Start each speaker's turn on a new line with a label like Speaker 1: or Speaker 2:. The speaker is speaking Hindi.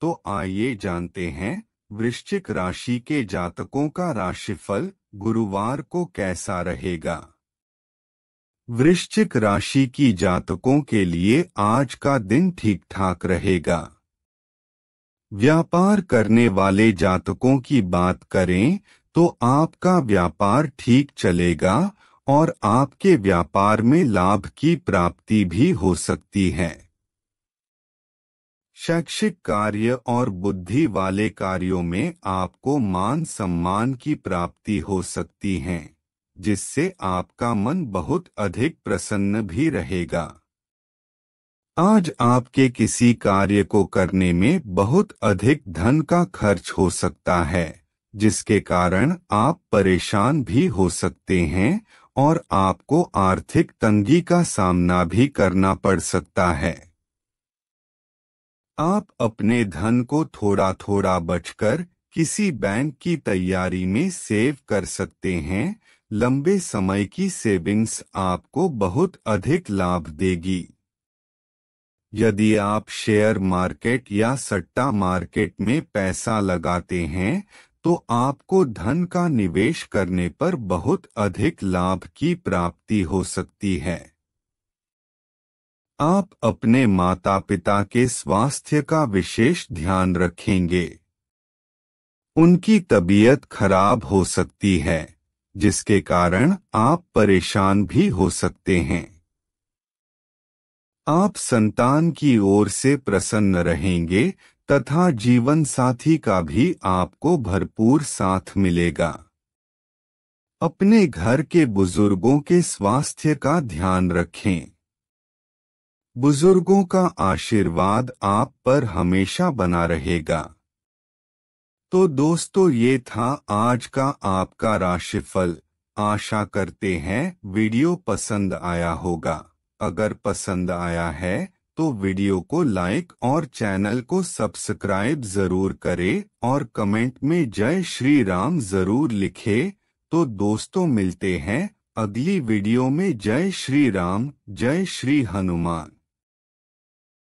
Speaker 1: तो आइए जानते हैं वृश्चिक राशि के जातकों का राशिफल गुरुवार को कैसा रहेगा वृश्चिक राशि की जातकों के लिए आज का दिन ठीक ठाक रहेगा व्यापार करने वाले जातकों की बात करें तो आपका व्यापार ठीक चलेगा और आपके व्यापार में लाभ की प्राप्ति भी हो सकती है शैक्षिक कार्य और बुद्धि वाले कार्यों में आपको मान सम्मान की प्राप्ति हो सकती है जिससे आपका मन बहुत अधिक प्रसन्न भी रहेगा आज आपके किसी कार्य को करने में बहुत अधिक धन का खर्च हो सकता है जिसके कारण आप परेशान भी हो सकते हैं और आपको आर्थिक तंगी का सामना भी करना पड़ सकता है आप अपने धन को थोड़ा थोड़ा बचकर किसी बैंक की तैयारी में सेव कर सकते हैं लंबे समय की सेविंग्स आपको बहुत अधिक लाभ देगी यदि आप शेयर मार्केट या सट्टा मार्केट में पैसा लगाते हैं तो आपको धन का निवेश करने पर बहुत अधिक लाभ की प्राप्ति हो सकती है आप अपने माता पिता के स्वास्थ्य का विशेष ध्यान रखेंगे उनकी तबीयत खराब हो सकती है जिसके कारण आप परेशान भी हो सकते हैं आप संतान की ओर से प्रसन्न रहेंगे तथा जीवन साथी का भी आपको भरपूर साथ मिलेगा अपने घर के बुजुर्गों के स्वास्थ्य का ध्यान रखें बुजुर्गों का आशीर्वाद आप पर हमेशा बना रहेगा तो दोस्तों ये था आज का आपका राशिफल आशा करते हैं वीडियो पसंद आया होगा अगर पसंद आया है तो वीडियो को लाइक और चैनल को सब्सक्राइब जरूर करें और कमेंट में जय श्री राम जरूर लिखे तो दोस्तों मिलते हैं अगली वीडियो में जय श्री राम जय श्री हनुमान